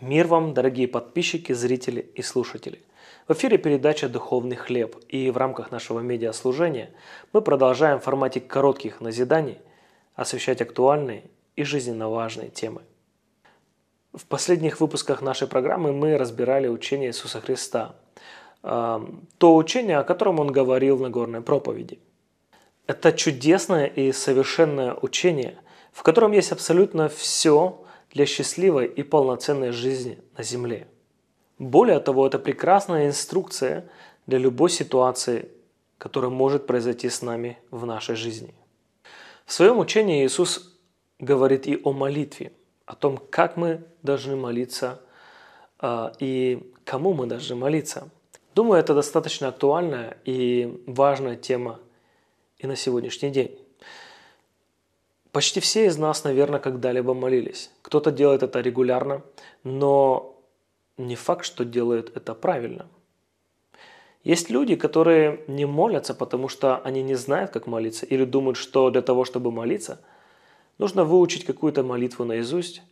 Мир вам, дорогие подписчики, зрители и слушатели. В эфире передача «Духовный хлеб» и в рамках нашего медиаслужения мы продолжаем в формате коротких назиданий освещать актуальные и жизненно важные темы. В последних выпусках нашей программы мы разбирали учение Иисуса Христа, э, то учение, о котором Он говорил в Нагорной проповеди. Это чудесное и совершенное учение, в котором есть абсолютно все, для счастливой и полноценной жизни на Земле. Более того, это прекрасная инструкция для любой ситуации, которая может произойти с нами в нашей жизни. В своем учении Иисус говорит и о молитве, о том, как мы должны молиться а, и кому мы должны молиться. Думаю, это достаточно актуальная и важная тема и на сегодняшний день. Почти все из нас, наверное, когда-либо молились. Кто-то делает это регулярно, но не факт, что делает это правильно. Есть люди, которые не молятся, потому что они не знают, как молиться, или думают, что для того, чтобы молиться, нужно выучить какую-то молитву наизусть,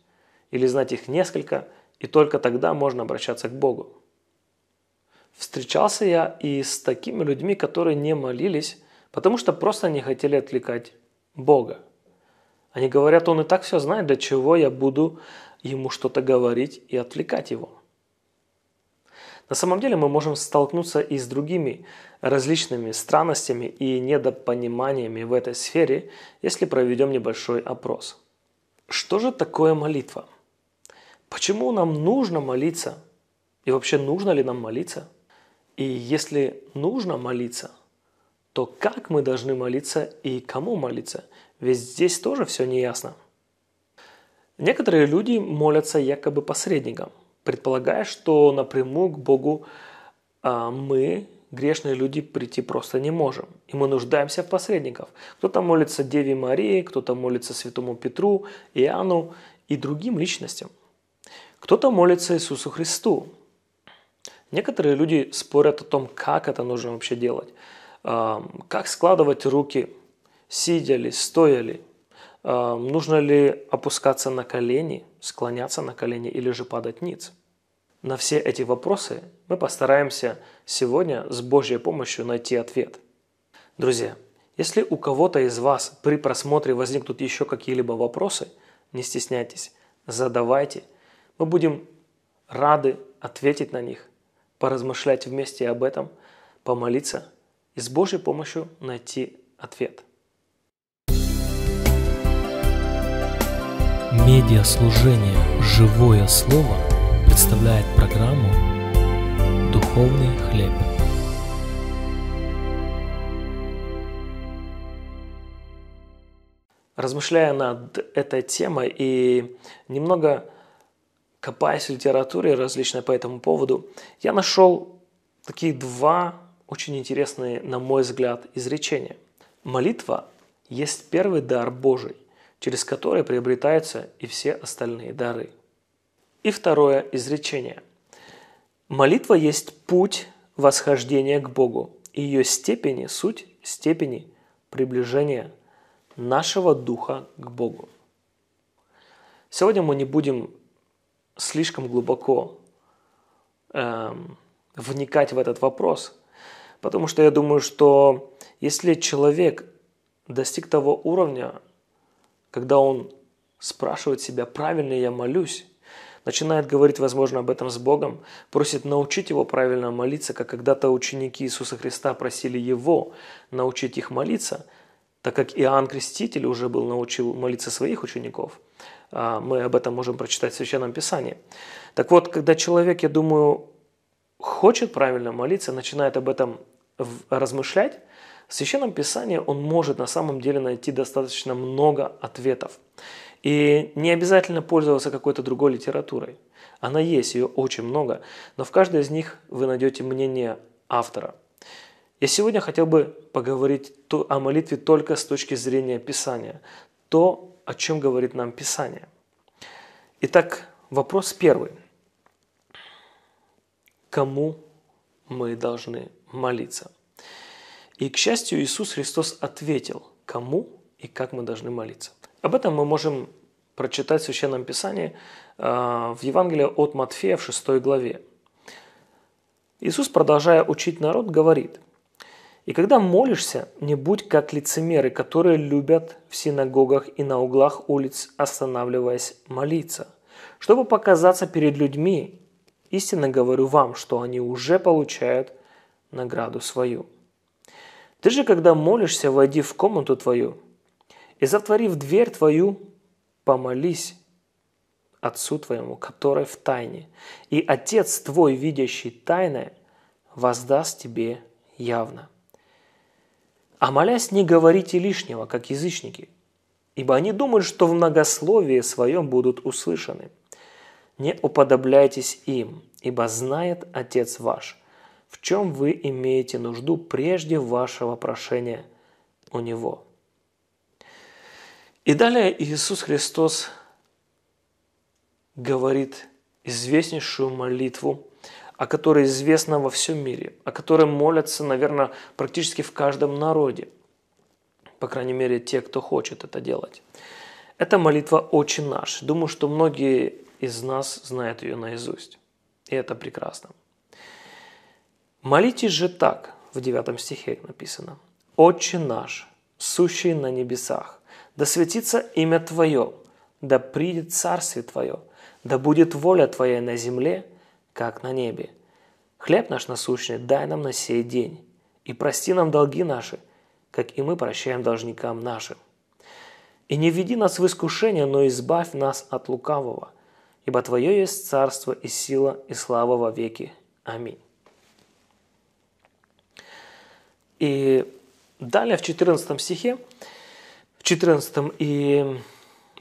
или знать их несколько, и только тогда можно обращаться к Богу. Встречался я и с такими людьми, которые не молились, потому что просто не хотели отвлекать Бога. Они говорят, он и так все знает, для чего я буду ему что-то говорить и отвлекать его. На самом деле мы можем столкнуться и с другими различными странностями и недопониманиями в этой сфере, если проведем небольшой опрос. Что же такое молитва? Почему нам нужно молиться? И вообще нужно ли нам молиться? И если нужно молиться, то как мы должны молиться и кому молиться? Ведь здесь тоже все неясно. Некоторые люди молятся якобы посредникам, предполагая, что напрямую к Богу а мы, грешные люди, прийти просто не можем. И мы нуждаемся в посредников. Кто-то молится Деве Марии, кто-то молится Святому Петру, Иоанну и другим личностям. Кто-то молится Иисусу Христу. Некоторые люди спорят о том, как это нужно вообще делать, а, как складывать руки – сидя ли, стоя ли, а, нужно ли опускаться на колени, склоняться на колени или же падать ниц. На все эти вопросы мы постараемся сегодня с Божьей помощью найти ответ. Друзья, если у кого-то из вас при просмотре возникнут еще какие-либо вопросы, не стесняйтесь, задавайте. Мы будем рады ответить на них, поразмышлять вместе об этом, помолиться и с Божьей помощью найти ответ. Медиаслужение «Живое Слово» представляет программу «Духовный хлеб». Размышляя над этой темой и немного копаясь в литературе различной по этому поводу, я нашел такие два очень интересные, на мой взгляд, изречения. Молитва есть первый дар Божий, через которые приобретаются и все остальные дары. И второе изречение. Молитва есть путь восхождения к Богу. Ее степени, суть степени приближения нашего духа к Богу. Сегодня мы не будем слишком глубоко эм, вникать в этот вопрос, потому что я думаю, что если человек достиг того уровня, когда он спрашивает себя, правильно я молюсь, начинает говорить, возможно, об этом с Богом, просит научить его правильно молиться, как когда-то ученики Иисуса Христа просили его научить их молиться, так как Иоанн Креститель уже был научил молиться своих учеников. А, мы об этом можем прочитать в Священном Писании. Так вот, когда человек, я думаю, хочет правильно молиться, начинает об этом размышлять, в Священном Писании он может на самом деле найти достаточно много ответов. И не обязательно пользоваться какой-то другой литературой. Она есть, ее очень много, но в каждой из них вы найдете мнение автора. Я сегодня хотел бы поговорить о молитве только с точки зрения Писания, то, о чем говорит нам Писание. Итак, вопрос первый. Кому мы должны молиться? И, к счастью, Иисус Христос ответил, кому и как мы должны молиться. Об этом мы можем прочитать в Священном Писании э, в Евангелии от Матфея в 6 главе. Иисус, продолжая учить народ, говорит, «И когда молишься, не будь как лицемеры, которые любят в синагогах и на углах улиц, останавливаясь молиться, чтобы показаться перед людьми. Истинно говорю вам, что они уже получают награду свою». Ты же, когда молишься, войди в комнату твою, и, затворив дверь твою, помолись Отцу твоему, который в тайне, и Отец твой, видящий тайное, воздаст тебе явно. А молясь, не говорите лишнего, как язычники, ибо они думают, что в многословии своем будут услышаны. Не уподобляйтесь им, ибо знает Отец ваш – в чем вы имеете нужду прежде вашего прошения у Него. И далее Иисус Христос говорит известнейшую молитву, о которой известно во всем мире, о которой молятся, наверное, практически в каждом народе, по крайней мере, те, кто хочет это делать. Это молитва «Отче наш». Думаю, что многие из нас знают ее наизусть. И это прекрасно. Молитесь же так, в 9 стихе написано. «Отче наш, сущий на небесах, да светится имя Твое, да придет царствие Твое, да будет воля Твоя на земле, как на небе. Хлеб наш насущный дай нам на сей день, и прости нам долги наши, как и мы прощаем должникам нашим. И не веди нас в искушение, но избавь нас от лукавого, ибо Твое есть царство и сила и слава во веки. Аминь. И далее в 14 стихе, в 14 и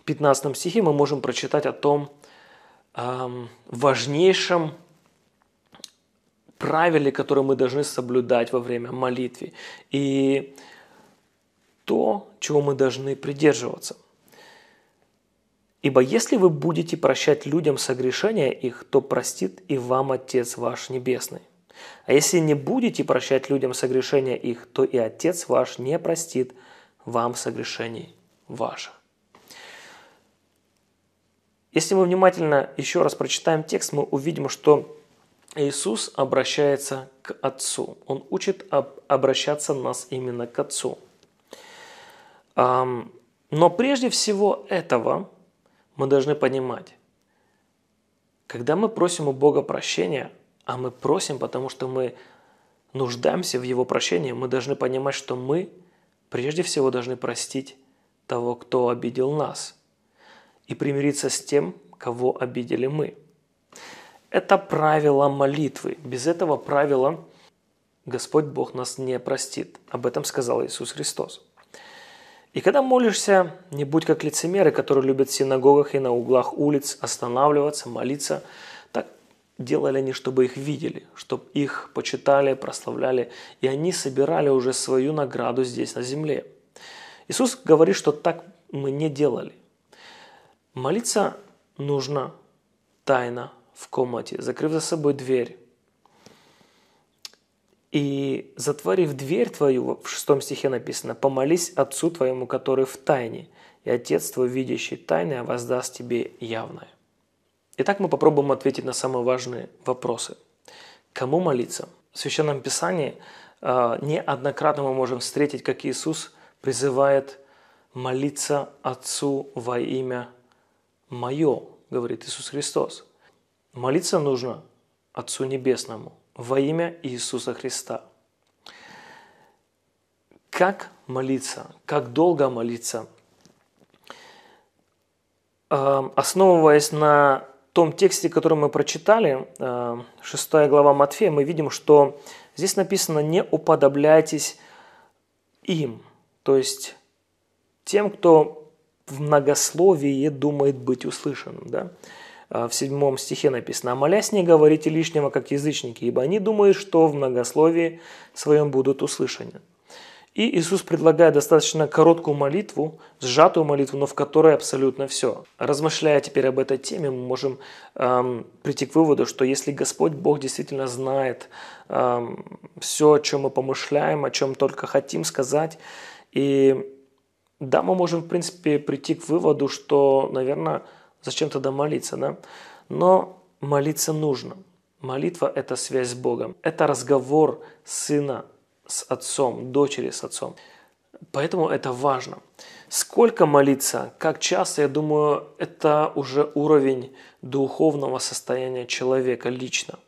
15 стихе мы можем прочитать о том эм, важнейшем правиле, которое мы должны соблюдать во время молитвы. И то, чего мы должны придерживаться. Ибо если вы будете прощать людям согрешения их, то простит и вам Отец ваш Небесный. А если не будете прощать людям согрешения их, то и Отец ваш не простит вам согрешений ваших. Если мы внимательно еще раз прочитаем текст, мы увидим, что Иисус обращается к Отцу. Он учит об обращаться нас именно к Отцу. Но прежде всего этого мы должны понимать, когда мы просим у Бога прощения – а мы просим, потому что мы нуждаемся в Его прощении, мы должны понимать, что мы прежде всего должны простить того, кто обидел нас, и примириться с тем, кого обидели мы. Это правило молитвы. Без этого правила Господь Бог нас не простит. Об этом сказал Иисус Христос. И когда молишься, не будь как лицемеры, которые любят в синагогах и на углах улиц останавливаться, молиться – делали они, чтобы их видели, чтобы их почитали, прославляли, и они собирали уже свою награду здесь на земле. Иисус говорит, что так мы не делали. Молиться нужно тайно в комнате, закрыв за собой дверь. И затворив дверь твою, в шестом стихе написано, помолись Отцу твоему, который в тайне, и Отец твой, видящий тайное, воздаст тебе явное. Итак, мы попробуем ответить на самые важные вопросы. Кому молиться? В Священном Писании э, неоднократно мы можем встретить, как Иисус призывает молиться Отцу во имя Мое, говорит Иисус Христос. Молиться нужно Отцу Небесному во имя Иисуса Христа. Как молиться? Как долго молиться? Э, основываясь на том тексте, который мы прочитали, 6 э, глава Матфея, мы видим, что здесь написано «не уподобляйтесь им», то есть тем, кто в многословии думает быть услышанным. Да? Э, в седьмом стихе написано, «А молясь не говорите лишнего, как язычники, ибо они думают, что в многословии своем будут услышаны». И Иисус предлагает достаточно короткую молитву, сжатую молитву, но в которой абсолютно все. Размышляя теперь об этой теме, мы можем эм, прийти к выводу, что если Господь Бог действительно знает эм, все, о чем мы помышляем, о чем только хотим сказать, и да, мы можем, в принципе, прийти к выводу, что, наверное, зачем тогда молиться, да? Но молиться нужно. Молитва – это связь с Богом. Это разговор Сына с отцом, дочери с отцом. Поэтому это важно. Сколько молиться, как часто, я думаю, это уже уровень духовного состояния человека лично.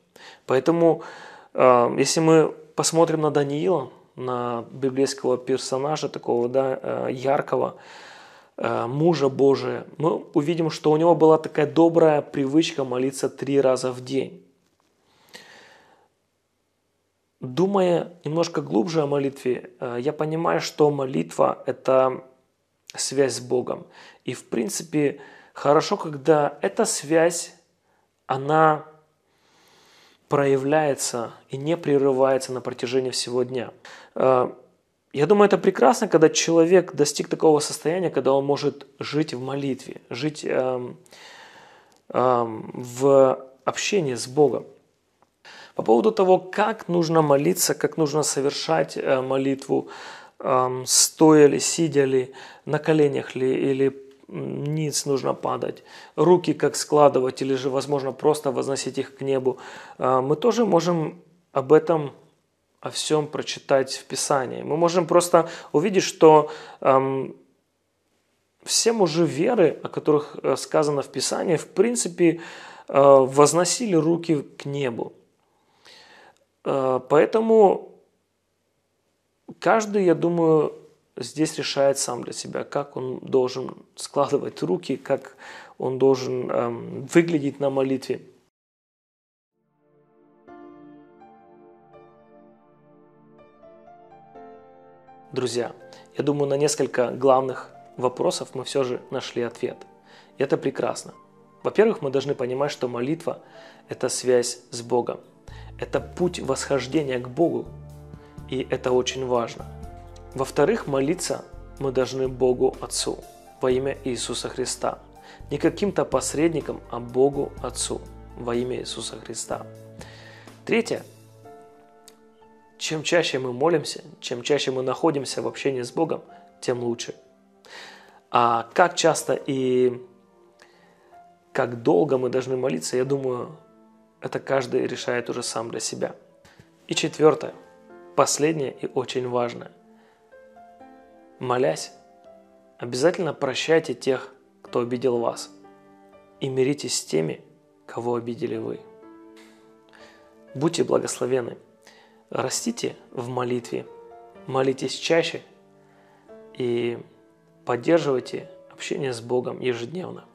Поэтому, э, если мы посмотрим на Даниила, на библейского персонажа такого да, э, яркого, э, мужа Божия, мы увидим, что у него была такая добрая привычка молиться три раза в день. Думая немножко глубже о молитве, э, я понимаю, что молитва – это связь с Богом. И, в принципе, хорошо, когда эта связь, она проявляется и не прерывается на протяжении всего дня. Э, я думаю, это прекрасно, когда человек достиг такого состояния, когда он может жить в молитве, жить эм, эм, в общении с Богом. По поводу того, как нужно молиться, как нужно совершать э, молитву, эм, стоя ли, сидя ли, на коленях ли или ниц нужно падать, руки как складывать или же, возможно, просто возносить их к небу. Э, мы тоже можем об этом, о всем прочитать в Писании. Мы можем просто увидеть, что эм, все мужи веры, о которых э, сказано в Писании, в принципе, э, возносили руки к небу. Э, поэтому каждый, я думаю, здесь решает сам для себя, как он должен складывать руки, как он должен эм, выглядеть на молитве. Друзья, я думаю, на несколько главных вопросов мы все же нашли ответ. И это прекрасно. Во-первых, мы должны понимать, что молитва – это связь с Богом. Это путь восхождения к Богу, и это очень важно. Во-вторых, молиться мы должны Богу Отцу во имя Иисуса Христа. Не каким-то посредником, а Богу Отцу во имя Иисуса Христа. Третье. Чем чаще мы молимся, чем чаще мы находимся в общении с Богом, тем лучше. А как часто и как долго мы должны молиться, я думаю, это каждый решает уже сам для себя. И четвертое, последнее и очень важное. Молясь, обязательно прощайте тех, кто обидел вас, и миритесь с теми, кого обидели вы. Будьте благословенны, растите в молитве, молитесь чаще и поддерживайте общение с Богом ежедневно.